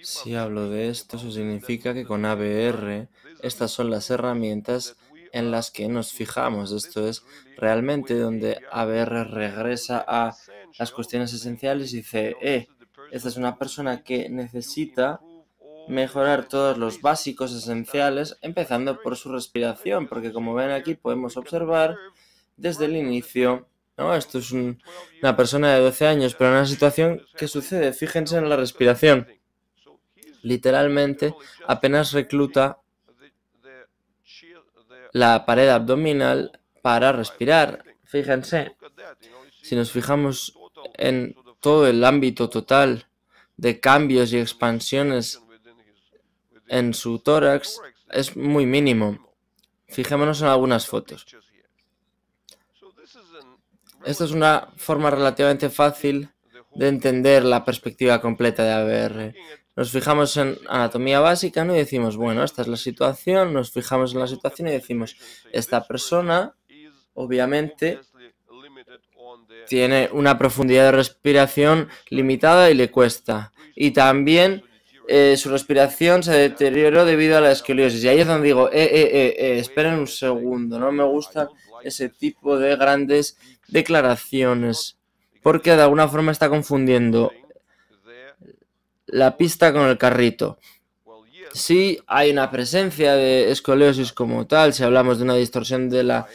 Si hablo de esto, eso significa que con ABR estas son las herramientas en las que nos fijamos. Esto es realmente donde ABR regresa a las cuestiones esenciales y dice, eh, esta es una persona que necesita mejorar todos los básicos esenciales, empezando por su respiración, porque como ven aquí podemos observar desde el inicio, ¿no? Esto es una persona de 12 años, pero en una situación que sucede, fíjense en la respiración literalmente apenas recluta la pared abdominal para respirar. Fíjense, si nos fijamos en todo el ámbito total de cambios y expansiones en su tórax, es muy mínimo. Fijémonos en algunas fotos. Esta es una forma relativamente fácil de entender la perspectiva completa de ABR nos fijamos en anatomía básica, Y decimos, bueno, esta es la situación, nos fijamos en la situación y decimos, esta persona, obviamente, tiene una profundidad de respiración limitada y le cuesta. Y también eh, su respiración se deterioró debido a la escoliosis. Y ahí es donde digo, eh, eh, eh, eh esperen un segundo, no me gustan ese tipo de grandes declaraciones. Porque de alguna forma está confundiendo la pista con el carrito. Sí hay una presencia de escoliosis como tal, si hablamos de una distorsión de la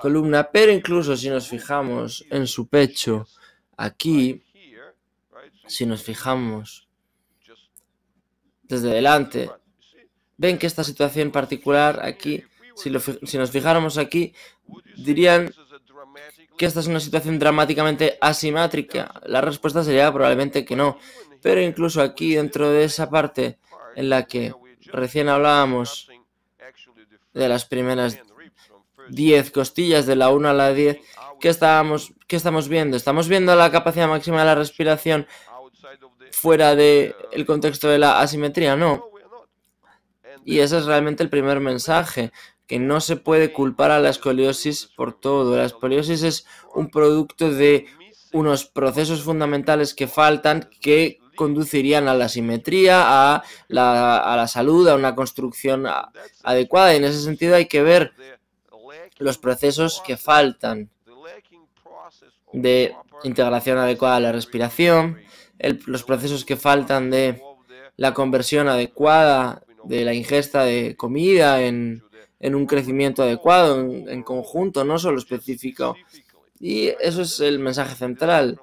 columna, pero incluso si nos fijamos en su pecho, aquí, si nos fijamos desde delante, ven que esta situación particular aquí, si, si nos fijáramos aquí, dirían que esta es una situación dramáticamente asimétrica. La respuesta sería probablemente que no. Pero incluso aquí, dentro de esa parte en la que recién hablábamos de las primeras 10 costillas, de la 1 a la 10, ¿qué, estábamos, estamos viendo? Estamos viendo la capacidad máxima de la respiración fuera del contexto de la asimetría, no. Y ese es realmente el primer mensaje, que no se puede culpar a la escoliosis por todo. La escoliosis es un producto de unos procesos fundamentales que faltan que conducirían a la simetría, a la, salud, a una construcción adecuada. Y en ese sentido hay que ver los procesos que faltan de integración adecuada a la respiración, los procesos que faltan de la conversión adecuada de la ingesta de comida en, un crecimiento adecuado, en conjunto, no solo específico. Y eso es el mensaje central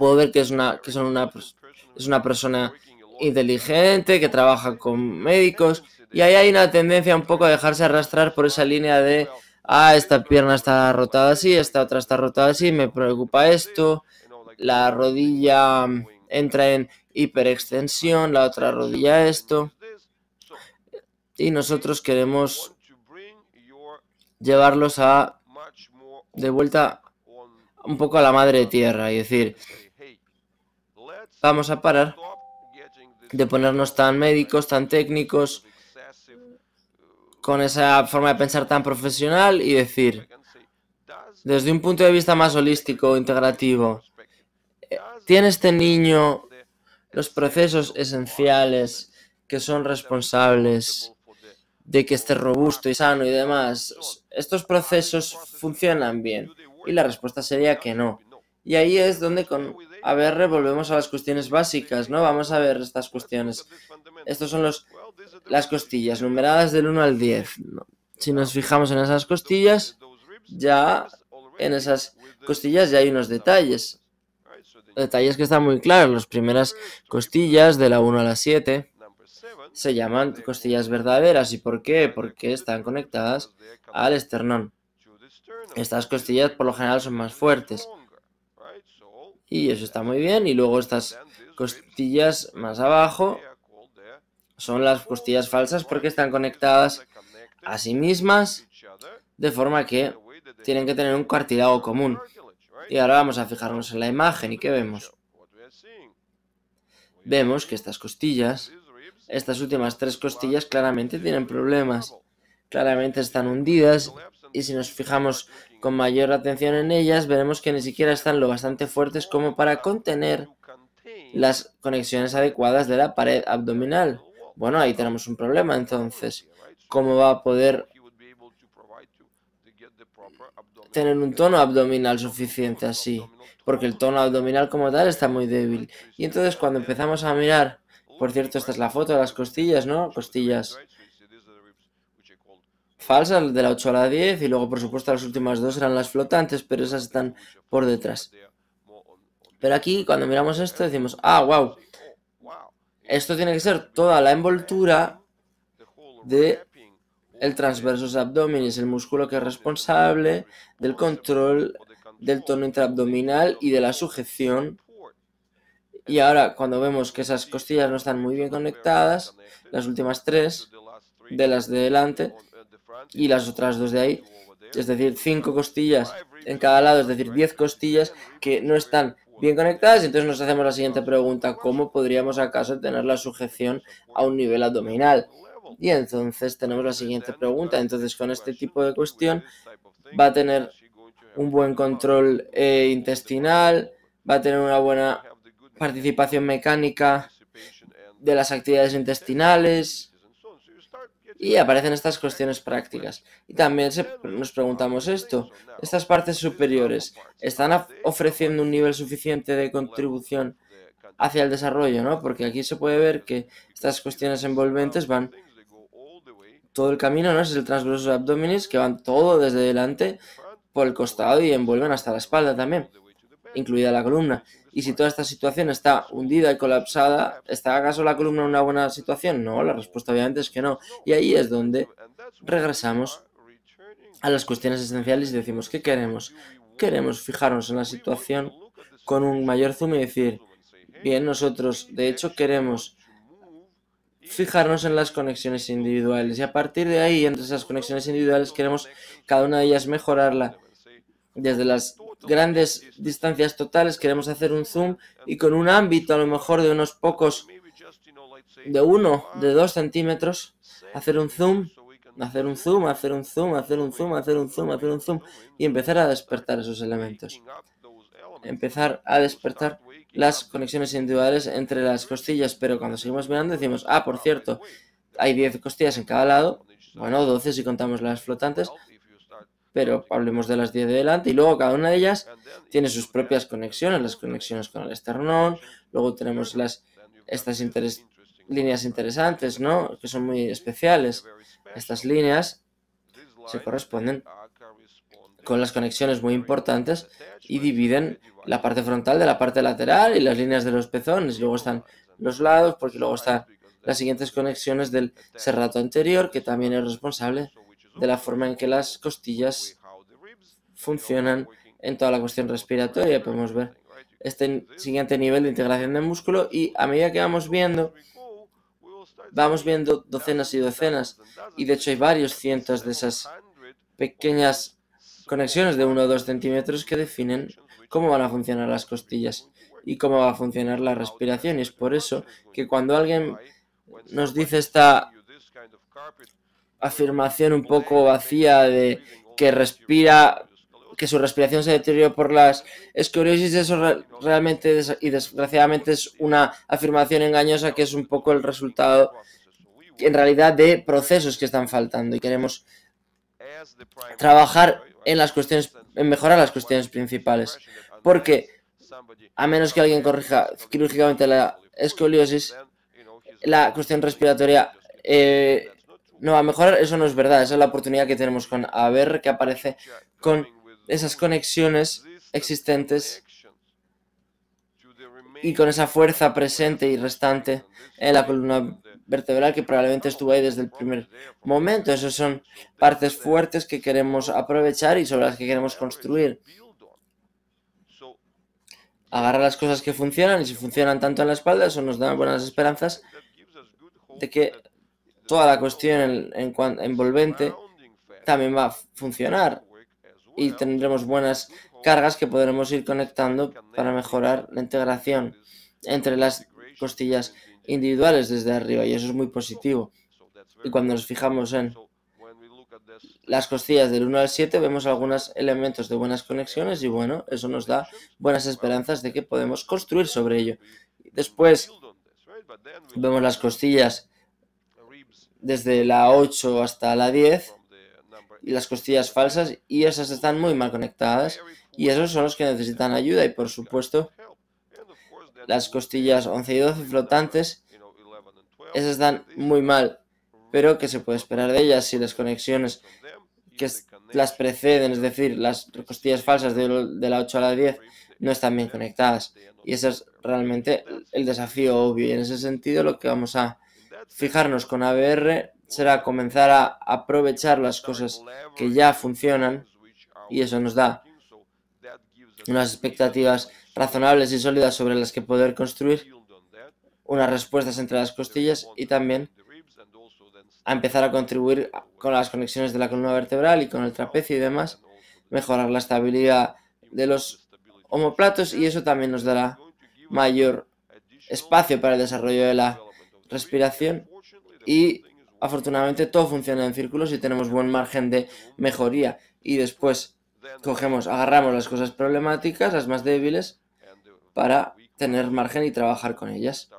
puedo ver que es una, que son una, es una persona inteligente, que trabaja con médicos, y ahí hay una tendencia un poco a dejarse arrastrar por esa línea de, ah, esta pierna está rotada así, esta otra está rotada así, me preocupa esto, la rodilla mm, entra en hiperextensión, la otra rodilla esto, y nosotros queremos llevarlos a de vuelta un poco a la madre tierra es decir, Vamos a parar de ponernos tan médicos, tan técnicos, con esa forma de pensar tan profesional y decir, desde un punto de vista más holístico, integrativo, eh, ¿tiene este niño los procesos esenciales que son responsables de que esté robusto y sano y demás? ¿Estos procesos funcionan bien? Y la respuesta sería que no. Y ahí es donde con ver volvemos a las cuestiones básicas, ¿no? Vamos a ver estas cuestiones. Estos son las costillas, numeradas del 1 al 10. Si nos fijamos en esas costillas, ya en esas costillas ya hay unos detalles. Detalles que están muy claros. Las primeras costillas de la 1 a la 7 se llaman costillas verdaderas. ¿Y por qué? Porque están conectadas al esternón. Estas costillas por lo general son más fuertes. Y eso está muy bien. Y luego estas costillas más abajo son las costillas falsas porque están conectadas a sí mismas de forma que tienen que tener un cartílago común. Y ahora vamos a fijarnos en la imagen y ¿qué vemos? Vemos que estas costillas, estas últimas tres costillas claramente tienen problemas. Claramente están hundidas y si nos fijamos con mayor atención en ellas, veremos que ni siquiera están lo bastante fuertes como para contener las conexiones adecuadas de la pared abdominal. Bueno, ahí tenemos un problema entonces. ¿Cómo va a poder tener un tono abdominal suficiente así? Porque el tono abdominal como tal está muy débil. Y entonces cuando empezamos a mirar, por cierto, esta es la foto de las costillas, ¿no? Costillas Falsas, de la 8 a la 10, y luego por supuesto las últimas dos eran las flotantes, pero esas están por detrás. Pero aquí cuando miramos esto decimos, ah, wow, esto tiene que ser toda la envoltura de el transversus abdominis, el músculo que es responsable del control del tono intraabdominal y de la sujeción. Y ahora, cuando vemos que esas costillas no están muy bien conectadas, las últimas tres de las de delante, y las otras dos de ahí. Es decir, cinco costillas en cada lado, es decir, 10 costillas que no están bien conectadas. Entonces nos hacemos la siguiente pregunta, ¿cómo podríamos acaso tener la sujeción a un nivel abdominal? Y entonces tenemos la siguiente pregunta. Entonces con este tipo de cuestión va a tener un buen control eh, intestinal, va a tener una buena participación mecánica de las actividades intestinales, y aparecen estas cuestiones prácticas. Y también nos preguntamos esto, ¿estas partes superiores están ofreciendo un nivel suficiente de contribución hacia el desarrollo? ¿no? Porque aquí se puede ver que estas cuestiones envolventes van todo el camino, ¿no? Es el de abdominis que van todo desde delante por el costado y envuelven hasta la espalda también incluida la columna. Y si toda esta situación está hundida y colapsada, ¿está acaso la columna en una buena situación? No, la respuesta obviamente es que no. Y ahí es donde regresamos a las cuestiones esenciales y decimos, ¿qué queremos? Queremos fijarnos en la situación con un mayor zoom y decir, bien, nosotros de hecho queremos fijarnos en las conexiones individuales y a partir de ahí, entre esas conexiones individuales, queremos cada una de ellas mejorarla desde las grandes distancias totales queremos hacer un zoom y con un ámbito a lo mejor de unos pocos, de uno, de dos centímetros, hacer un zoom, hacer un zoom, hacer un zoom, hacer un zoom, hacer un zoom, hacer un zoom y empezar a despertar esos elementos. Empezar a despertar las conexiones individuales entre las costillas, pero cuando seguimos mirando decimos, ah, por cierto, hay 10 costillas en cada lado, bueno, 12 si contamos las flotantes, pero hablemos de las 10 de delante, y luego cada una de ellas tiene sus propias conexiones, las conexiones con el esternón, luego tenemos las, estas líneas interesantes, ¿no? que son muy especiales. Estas líneas se corresponden con las conexiones muy importantes y dividen la parte frontal de la parte lateral y las líneas de los pezones. Luego están los lados, porque luego están las siguientes conexiones del serrato anterior, que también es responsable de la forma en que las costillas funcionan en toda la cuestión respiratoria. Podemos ver este siguiente nivel de integración del músculo y a medida que vamos viendo, vamos viendo docenas y docenas y de hecho hay varios cientos de esas pequeñas conexiones de uno o dos centímetros que definen cómo van a funcionar las costillas y cómo va a funcionar la respiración. Y es por eso que cuando alguien nos dice esta afirmación un poco vacía de que respira, que su respiración se deterioró por las escoliosis, eso realmente y desgraciadamente es una afirmación engañosa que es un poco el resultado en realidad de procesos que están faltando y queremos trabajar en las cuestiones, en mejorar las cuestiones principales. Porque a menos que alguien corrija quirúrgicamente la escoliosis, la cuestión respiratoria eh, no a mejorar, eso no es verdad, esa es la oportunidad que tenemos con a ver qué aparece con esas conexiones existentes y con esa fuerza presente y restante en la columna vertebral que probablemente estuvo ahí desde el primer momento. Esas son partes fuertes que queremos aprovechar y sobre las que queremos construir. Agarrar las cosas que funcionan y si funcionan tanto en la espalda, eso nos da buenas esperanzas de que toda la cuestión envolvente también va a funcionar y tendremos buenas cargas que podremos ir conectando para mejorar la integración entre las costillas individuales desde arriba y eso es muy positivo. Y cuando nos fijamos en las costillas del 1 al 7 vemos algunos elementos de buenas conexiones y bueno, eso nos da buenas esperanzas de que podemos construir sobre ello. Después vemos las costillas desde la 8 hasta la 10 y las costillas falsas y esas están muy mal conectadas y esos son los que necesitan ayuda y por supuesto las costillas 11 y 12 flotantes esas están muy mal pero que se puede esperar de ellas si las conexiones que las preceden, es decir, las costillas falsas de, la 8 a la 10 no están bien conectadas y ese es realmente el desafío obvio y en ese sentido lo que vamos a fijarnos con ABR será comenzar a aprovechar las cosas que ya funcionan y eso nos da unas expectativas razonables y sólidas sobre las que poder construir unas respuestas entre las costillas y también a empezar a contribuir con las conexiones de la columna vertebral y con el trapecio y demás, mejorar la estabilidad de los homoplatos y eso también nos dará mayor espacio para el desarrollo de la respiración y afortunadamente todo funciona en círculos y tenemos buen margen de mejoría. Y después cogemos, agarramos las cosas problemáticas, las más débiles, para tener margen y trabajar con ellas.